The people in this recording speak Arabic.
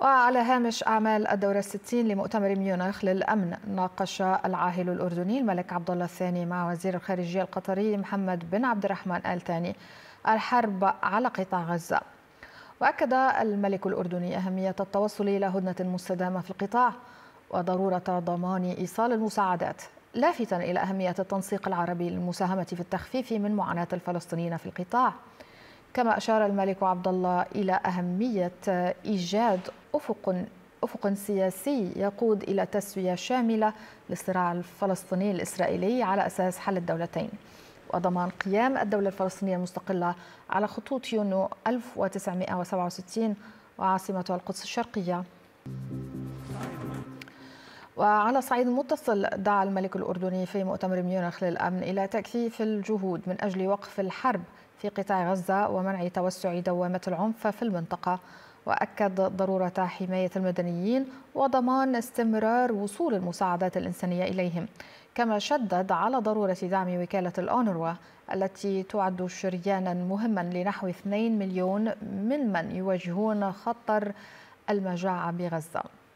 وعلى هامش أعمال الدورة الستين لمؤتمر ميونخ للأمن ناقش العاهل الأردني الملك عبد الله الثاني مع وزير الخارجية القطري محمد بن عبد الرحمن آل ثاني الحرب على قطاع غزة وأكد الملك الأردني أهمية التوصل إلى هدنة مستدامة في القطاع وضرورة ضمان إيصال المساعدات لافتا إلى أهمية التنسيق العربي للمساهمة في التخفيف من معاناة الفلسطينيين في القطاع كما أشار الملك عبد الله إلى أهمية إيجاد أفق أفق سياسي يقود إلى تسوية شاملة للصراع الفلسطيني الإسرائيلي على أساس حل الدولتين وضمان قيام الدولة الفلسطينية المستقلة على خطوط يونيو 1967 وعاصمتها القدس الشرقية وعلى صعيد متصل دعا الملك الأردني في مؤتمر ميونخ للأمن إلى تكثيف الجهود من أجل وقف الحرب في قطاع غزة ومنع توسع دوامة العنف في المنطقة وأكد ضرورة حماية المدنيين وضمان استمرار وصول المساعدات الإنسانية إليهم كما شدد على ضرورة دعم وكالة الأونروا التي تعد شريانا مهما لنحو 2 مليون ممن يواجهون خطر المجاعة بغزة